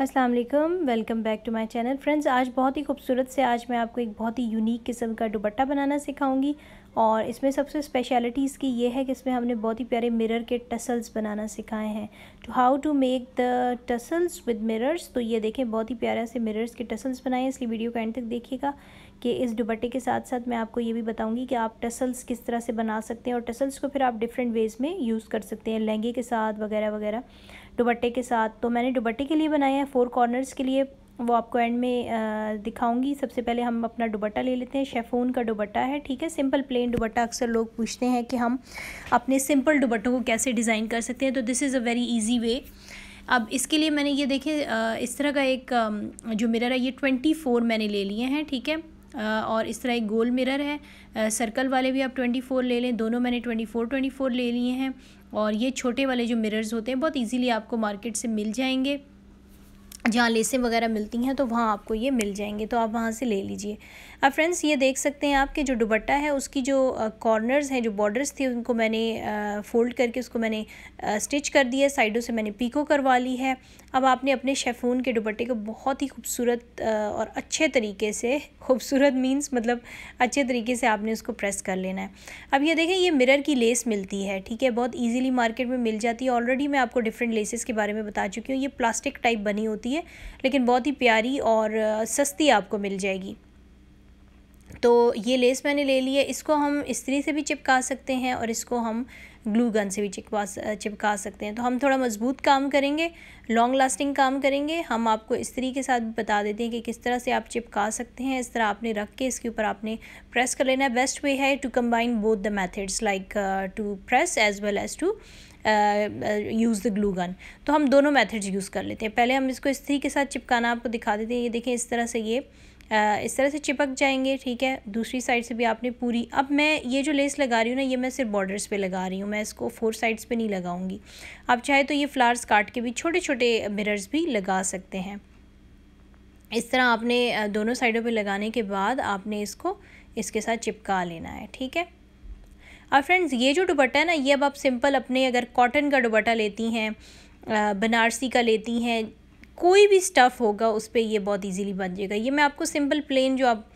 अस्सलाम वालेकुम welcome back to my channel friends आज बहुत ही खूबसूरत से आज मैं आपको एक बहुत ही यूनिक किस्म का दुपट्टा बनाना सिखाऊंगी और इसमें सबसे स्पेशलिटी इसकी ये है कि इसमें हमने बहुत ही प्यारे मिरर के टसल्स बनाना सिखाए हैं to how to make the tassels with mirrors तो ये देखें बहुत ही प्यारा से मिरर्स के टसल्स बनाए इसलिए वीडियो का एंड तक देखिएगा कि इस दुपट्टे के साथ साथ मैं आपको ये भी बताऊंगी कि आप टसल्स किस तरह से बना सकते हैं और टसल्स को फिर आप डिफरेंट वेज़ में यूज़ कर सकते हैं लहंगे के साथ वगैरह वगैरह दुबट्टे के साथ तो मैंने दुबट्टे के लिए बनाया है फोर कॉर्नर्स के लिए वो आपको एंड में दिखाऊंगी सबसे पहले हम अपना दुबट्टा ले लेते हैं शेफोन का दुबट्टा है ठीक है सिंपल प्लेन दुबट्टा अक्सर लोग पूछते हैं कि हम अपने सिंपल दुबट्टों को कैसे डिज़ाइन कर सकते हैं तो this is a very easy way अब इसके लिए मैंने ये देखे इस तरह का एक जो मिरर है ये ट्वेंटी फोर मैंने ले लिए हैं ठीक है और इस तरह एक गोल मिरर है सर्कल वाले भी आप ट्वेंटी फोर ले लें दोनों मैंने ट्वेंटी फोर ट्वेंटी फोर ले लिए हैं और ये छोटे वाले जो मिरर्स होते हैं बहुत इजीली आपको मार्केट से मिल जाएंगे जहाँ लेसें वगैरह मिलती हैं तो वहाँ आपको ये मिल जाएंगे तो आप वहाँ से ले लीजिए अब फ्रेंड्स ये देख सकते हैं आप कि जो दुबट्टा है उसकी जो कॉर्नर्स हैं जो बॉर्डर्स थी उनको मैंने फ़ोल्ड करके उसको मैंने स्टिच कर दिया साइडों से मैंने पीको करवा ली है अब आपने अपने शेफून के दुबट्टे को बहुत ही खूबसूरत और अच्छे तरीके से खूबसूरत मीन्स मतलब अच्छे तरीके से आपने उसको प्रेस कर लेना है अब ये देखें ये मिरर की लेस मिलती है ठीक है बहुत ईजिली मार्केट में मिल जाती है ऑलरेडी मैं आपको डिफरेंट लेसेस के बारे में बता चुकी हूँ ये प्लास्टिक टाइप बनी होती है लेकिन बहुत ही प्यारी और सस्ती आपको मिल जाएगी तो ये लेस मैंने ले ली है इसको हम इस्त्री से भी चिपका सकते हैं और इसको हम ग्लू गन से भी चिपका चिपका सकते हैं तो हम थोड़ा मज़बूत काम करेंगे लॉन्ग लास्टिंग काम करेंगे हम आपको इस्त्री के साथ बता देते हैं कि किस तरह से आप चिपका सकते हैं इस तरह आपने रख के इसके ऊपर आपने प्रेस कर लेना है बेस्ट वे है to combine both the methods like to press as well as to use the glue gun तो हम दोनों मैथड्स यूज़ कर लेते हैं पहले हम इसको इस्त्री के साथ चिपकाना आपको दिखा देते हैं ये देखें इस तरह से ये इस तरह से चिपक जाएंगे ठीक है दूसरी साइड से भी आपने पूरी अब मैं ये जो लेस लगा रही हूँ ना ये मैं सिर्फ बॉर्डर्स पे लगा रही हूँ मैं इसको फोर साइड्स पे नहीं लगाऊंगी आप चाहे तो ये फ्लावर्स काट के भी छोटे छोटे मिरर्स भी लगा सकते हैं इस तरह आपने दोनों साइडों पर लगाने के बाद आपने इसको इसके साथ चिपका लेना है ठीक है और फ्रेंड्स ये जो दुपट्टा है ना ये अब आप सिंपल अपने अगर कॉटन का दुपट्टा लेती हैं बनारसी का लेती हैं कोई भी स्टफ़ होगा उस पर ये बहुत ईजीली बन जाएगा ये मैं आपको सिंपल प्लेन जो आप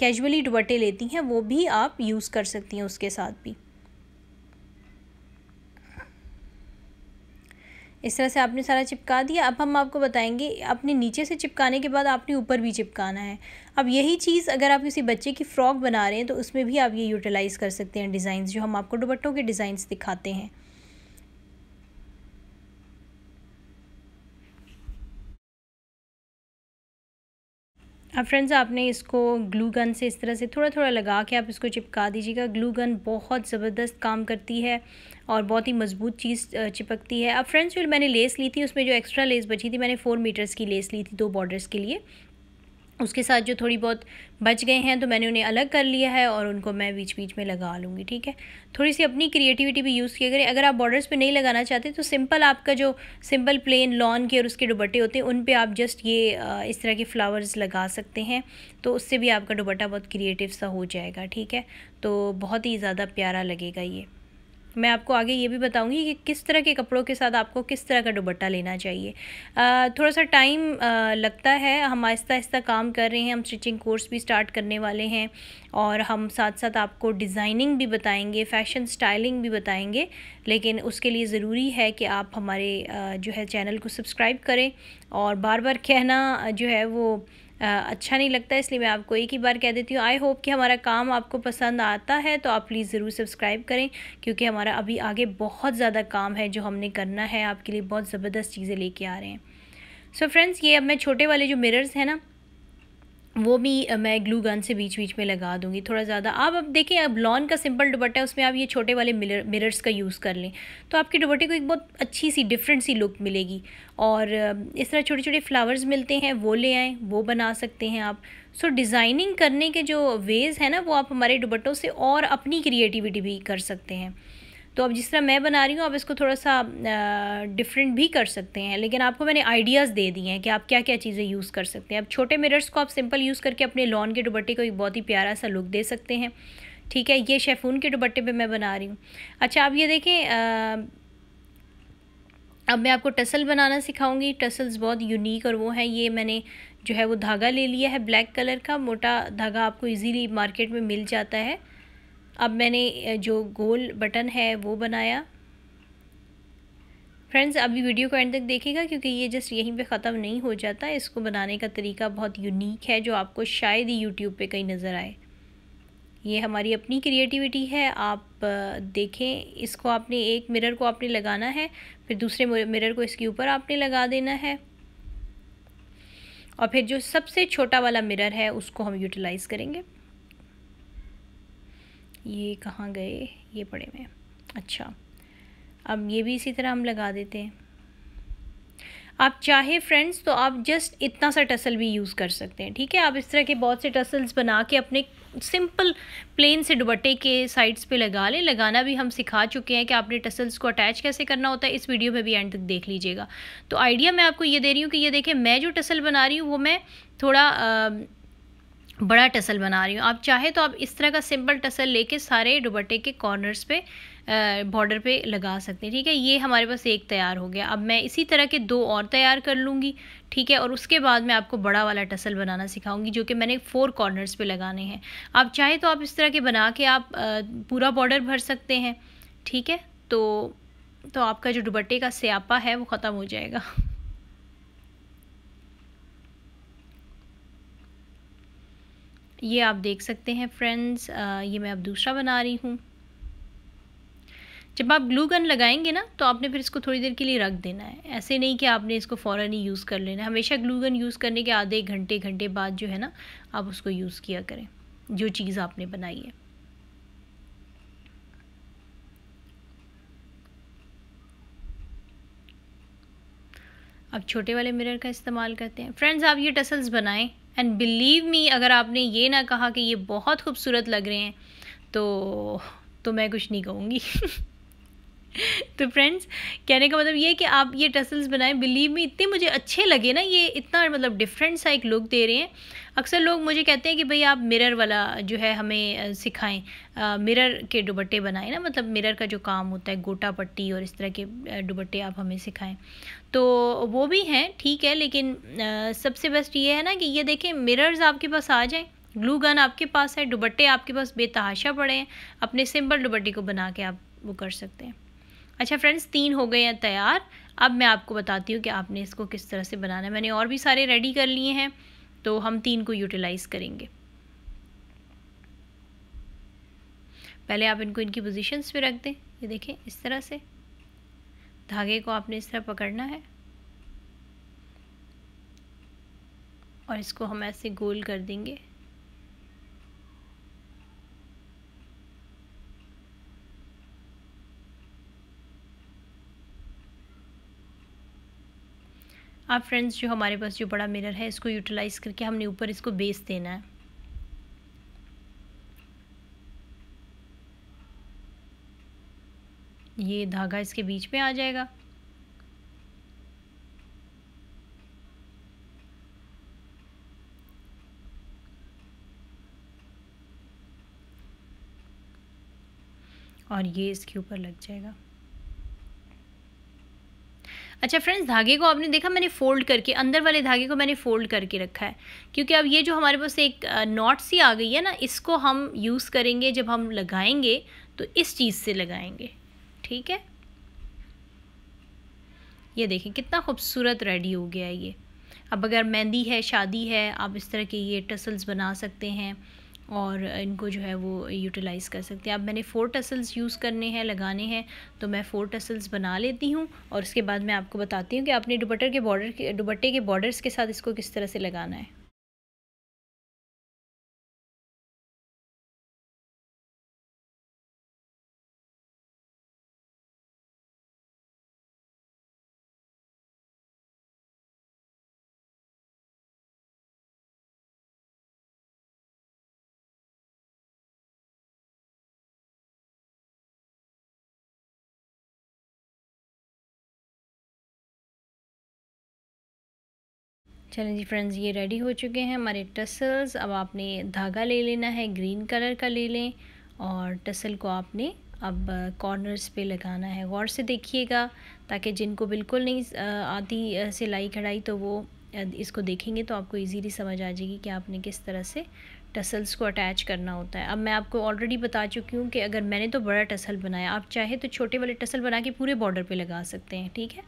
कैजुअली दुबटे लेती हैं वो भी आप यूज़ कर सकती हैं उसके साथ भी इस तरह से आपने सारा चिपका दिया अब हम आपको बताएंगे आपने नीचे से चिपकाने के बाद आपने ऊपर भी चिपकाना है अब यही चीज़ अगर आप किसी बच्चे की फ़्रॉक बना रहे हैं तो उसमें भी आप ये यूटिलाइज़ कर सकते हैं डिज़ाइंस जो हम आपको दुपट्टों के डिज़ाइंस दिखाते हैं अब फ्रेंड्स आपने इसको ग्लू गन से इस तरह से थोड़ा थोड़ा लगा के आप इसको चिपका दीजिएगा ग्लू गन बहुत ज़बरदस्त काम करती है और बहुत ही मज़बूत चीज़ चिपकती है अब फ्रेंड्स जो मैंने लेस ली थी उसमें जो एक्स्ट्रा लेस बची थी मैंने फ़ोर मीटर्स की लेस ली थी दो बॉर्डर्स के लिए उसके साथ जो थोड़ी बहुत बच गए हैं तो मैंने उन्हें अलग कर लिया है और उनको मैं बीच बीच में लगा लूँगी ठीक है थोड़ी सी अपनी क्रिएटिविटी भी यूज़ किया करें अगर आप बॉर्डर्स पे नहीं लगाना चाहते तो सिंपल आपका जो सिंपल प्लेन लॉन के और उसके दुबट्टे होते हैं उन पे आप जस्ट ये इस तरह के फ्लावर्स लगा सकते हैं तो उससे भी आपका दुबट्टा बहुत क्रिएटिव सा हो जाएगा ठीक है तो बहुत ही ज़्यादा प्यारा लगेगा ये मैं आपको आगे ये भी बताऊंगी कि किस तरह के कपड़ों के साथ आपको किस तरह का दुबट्टा लेना चाहिए आ, थोड़ा सा टाइम लगता है हम आहिस्ता आहिस्ता काम कर रहे हैं हम स्टिचिंग कोर्स भी स्टार्ट करने वाले हैं और हम साथ साथ आपको डिज़ाइनिंग भी बताएंगे फ़ैशन स्टाइलिंग भी बताएंगे लेकिन उसके लिए ज़रूरी है कि आप हमारे जो है चैनल को सब्सक्राइब करें और बार बार कहना जो है वो अच्छा नहीं लगता इसलिए मैं आपको एक ही बार कह देती हूँ आई होप कि हमारा काम आपको पसंद आता है तो आप प्लीज़ ज़रूर सब्सक्राइब करें क्योंकि हमारा अभी आगे बहुत ज़्यादा काम है जो हमने करना है आपके लिए बहुत ज़बरदस्त चीज़ें लेके आ रहे हैं सो so फ्रेंड्स ये अब मैं छोटे वाले जो मिरर्स हैं ना वो भी मैं ग्लू गन से बीच बीच में लगा दूंगी थोड़ा ज़्यादा आप अब देखें अब लॉन का सिंपल दुपट्टा है उसमें आप ये छोटे वाले मिरर मिरर्स का यूज़ कर लें तो आपके दुपट्टे को एक बहुत अच्छी सी डिफरेंट सी लुक मिलेगी और इस तरह छोटे छोटे फ्लावर्स मिलते हैं वो ले आएँ वो बना सकते हैं आप सो so, डिज़ाइनिंग करने के जो वेज़ हैं ना वो आप हमारे दुपट्टों से और अपनी क्रिएटिविटी भी कर सकते हैं तो अब जिस तरह मैं बना रही हूँ आप इसको थोड़ा सा डिफरेंट भी कर सकते हैं लेकिन आपको मैंने आइडियाज़ दे दिए हैं कि आप क्या क्या चीज़ें यूज़ कर सकते हैं अब छोटे मिरर्स को आप सिंपल यूज़ करके अपने लॉन के दुबट्टे को एक बहुत ही प्यारा सा लुक दे सकते हैं ठीक है ये शेफून के दुबट्टे पर मैं बना रही हूँ अच्छा आप ये देखें अब मैं आपको टसल बनाना सिखाऊंगी टसल्स बहुत यूनिक और वो हैं ये मैंने जो है वो धागा ले लिया है ब्लैक कलर का मोटा धागा आपको इजीली मार्केट में मिल जाता है अब मैंने जो गोल बटन है वो बनाया फ्रेंड्स अभी वीडियो को एंड तक देखिएगा क्योंकि ये जस्ट यहीं पे ख़त्म नहीं हो जाता इसको बनाने का तरीका बहुत यूनिक है जो आपको शायद ही यूट्यूब पे कहीं नज़र आए ये हमारी अपनी क्रिएटिविटी है आप देखें इसको आपने एक मिरर को आपने लगाना है फिर दूसरे मिरर को इसके ऊपर आपने लगा देना है और फिर जो सबसे छोटा वाला मिरर है उसको हम यूटिलाइज़ करेंगे ये कहाँ गए ये पड़े हुए अच्छा अब ये भी इसी तरह हम लगा देते हैं आप चाहे फ्रेंड्स तो आप जस्ट इतना सा टसल भी यूज़ कर सकते हैं ठीक है आप इस तरह के बहुत से टसल्स बना के अपने सिंपल प्लेन से दुबट्टे के साइड्स पे लगा लें लगाना भी हम सिखा चुके हैं कि आपने टसल्स को अटैच कैसे करना होता है इस वीडियो में भी एंड तक देख लीजिएगा तो आइडिया मैं आपको ये दे रही हूँ कि ये देखें मैं जो टसल बना रही हूँ वो मैं थोड़ा आ, बड़ा टसल बना रही हूँ आप चाहे तो आप इस तरह का सिंपल टसल लेके सारे दुबट्टे के कॉर्नर्स पे बॉर्डर पे लगा सकते हैं ठीक है ये हमारे पास एक तैयार हो गया अब मैं इसी तरह के दो और तैयार कर लूँगी ठीक है और उसके बाद मैं आपको बड़ा वाला टसल बनाना सिखाऊंगी जो कि मैंने फोर कॉर्नर्स पे लगाने हैं आप चाहे तो आप इस तरह के बना के आप पूरा बॉर्डर भर सकते हैं ठीक है तो तो आपका जो दुबट्टे का स्यापा है वो ख़त्म हो जाएगा ये आप देख सकते हैं फ्रेंड्स ये मैं अब दूसरा बना रही हूँ जब आप ग्लू गन लगाएंगे ना तो आपने फिर इसको थोड़ी देर के लिए रख देना है ऐसे नहीं कि आपने इसको फ़ौर ही यूज़ कर लेना है हमेशा ग्लू गन यूज़ करने के आधे घंटे घंटे बाद जो है ना आप उसको यूज़ किया करें जो चीज़ आपने बनाई है अब छोटे वाले मिरर का इस्तेमाल करते हैं फ्रेंड्स आप ये टसल्स बनाएं एंड बिलीव मी अगर आपने ये ना कहा कि ये बहुत खूबसूरत लग रहे हैं तो तो मैं कुछ नहीं कहूँगी तो फ्रेंड्स कहने का मतलब ये है कि आप ये टसल्स बनाएं बिलीव मी इतने मुझे अच्छे लगे ना ये इतना मतलब डिफरेंट सा एक लुक दे रहे हैं अक्सर लोग मुझे कहते हैं कि भाई आप मिरर वाला जो है हमें सिखाएं मिरर के दुबट्टे बनाएं ना मतलब मिरर का जो काम होता है गोटा पट्टी और इस तरह के दुबट्टे आप हमें सिखाएं तो वो भी हैं ठीक है लेकिन आ, सबसे बेस्ट ये है ना कि ये देखें मिरर्स आपके पास आ जाएँ ग्लू गन आपके पास है दुबट्टे आपके पास बेतहाशा पड़े हैं अपने सिंपल दुबट्टे को बना के आप वो कर सकते हैं अच्छा फ्रेंड्स तीन हो गए हैं तैयार अब मैं आपको बताती हूँ कि आपने इसको किस तरह से बनाना है मैंने और भी सारे रेडी कर लिए हैं तो हम तीन को यूटिलाइज़ करेंगे पहले आप इनको इनकी पोजीशंस पे रख दें ये देखें इस तरह से धागे को आपने इस तरह पकड़ना है और इसको हम ऐसे गोल कर देंगे आप फ्रेंड्स जो हमारे पास जो बड़ा मिरर है इसको यूटिलाइज़ करके हमने ऊपर इसको बेस देना है ये धागा इसके बीच में आ जाएगा और ये इसके ऊपर लग जाएगा अच्छा फ्रेंड्स धागे को आपने देखा मैंने फ़ोल्ड करके अंदर वाले धागे को मैंने फ़ोल्ड करके रखा है क्योंकि अब ये जो हमारे पास एक नॉट सी आ गई है ना इसको हम यूज़ करेंगे जब हम लगाएंगे तो इस चीज़ से लगाएंगे ठीक है ये देखिए कितना खूबसूरत रेडी हो गया है ये अब अगर मेहंदी है शादी है आप इस तरह के ये टसल्स बना सकते हैं और इनको जो है वो यूटिलाइज़ कर सकते हैं अब मैंने फ़ोर टसल्स यूज़ करने हैं लगाने हैं तो मैं फ़ोर टसल्स बना लेती हूँ और उसके बाद मैं आपको बताती हूँ कि आपने दुपट्टे के बॉर्डर दुपट्टे के बॉर्डर्स के साथ इसको किस तरह से लगाना है चलें जी फ्रेंड्स ये रेडी हो चुके हैं हमारे टसल्स अब आपने धागा ले लेना है ग्रीन कलर का ले लें और टसल को आपने अब कॉर्नर्स पे लगाना है गौर से देखिएगा ताकि जिनको बिल्कुल नहीं आती सिलाई कढ़ाई तो वो इसको देखेंगे तो आपको इजीली समझ आ जाएगी कि आपने किस तरह से टसल्स को अटैच करना होता है अब मैं आपको ऑलरेडी बता चुकी हूँ कि अगर मैंने तो बड़ा टसल बनाया आप चाहे तो छोटे वाले टसल बना के पूरे बॉर्डर पे लगा सकते हैं ठीक है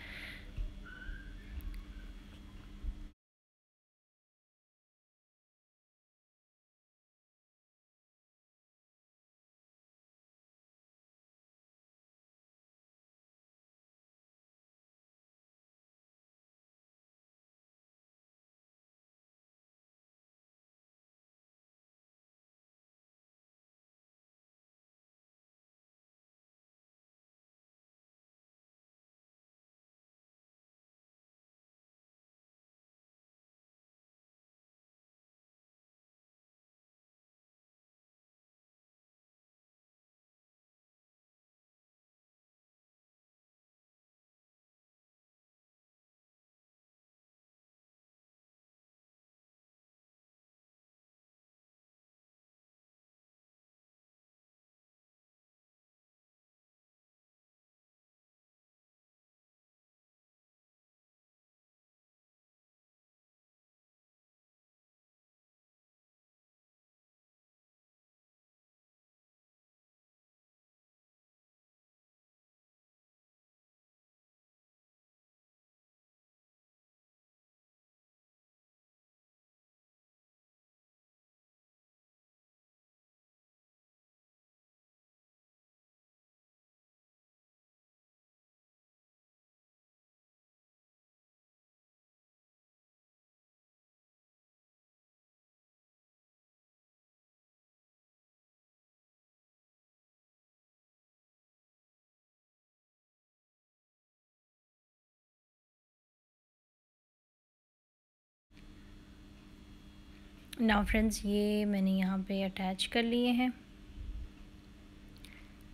ना फ्रेंड्स ये मैंने यहाँ पे अटैच कर लिए हैं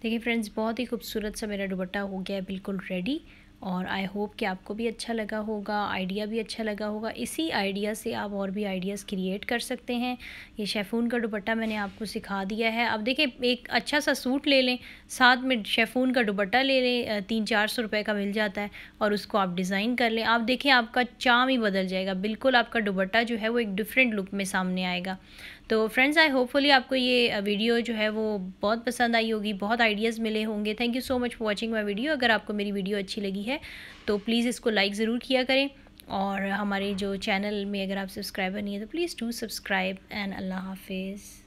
देखिए फ्रेंड्स बहुत ही खूबसूरत सा मेरा दुपट्टा हो गया है बिल्कुल रेडी और आई होप कि आपको भी अच्छा लगा होगा आइडिया भी अच्छा लगा होगा इसी आइडिया से आप और भी आइडियाज़ क्रिएट कर सकते हैं ये शेफून का दुपट्टा मैंने आपको सिखा दिया है अब देखिए एक अच्छा सा सूट ले लें साथ में शेफून का दुपट्टा ले लें तीन चार सौ रुपये का मिल जाता है और उसको आप डिज़ाइन कर लें आप देखें आपका चाम ही बदल जाएगा बिल्कुल आपका दुपट्टा जो है वो एक डिफरेंट लुक में सामने आएगा तो फ्रेंड्स आई होपफुली आपको ये वीडियो जो है वो बहुत पसंद आई होगी बहुत आइडियाज़ मिले होंगे thank you so much for watching my video अगर आपको मेरी वीडियो अच्छी लगी है तो प्लीज़ इसको लाइक ज़रूर किया करें और हमारे जो चैनल में अगर आप सब्सक्राइबर नहीं है तो प्लीज़ डू सब्सक्राइब एंड अल्लाह हाफिज़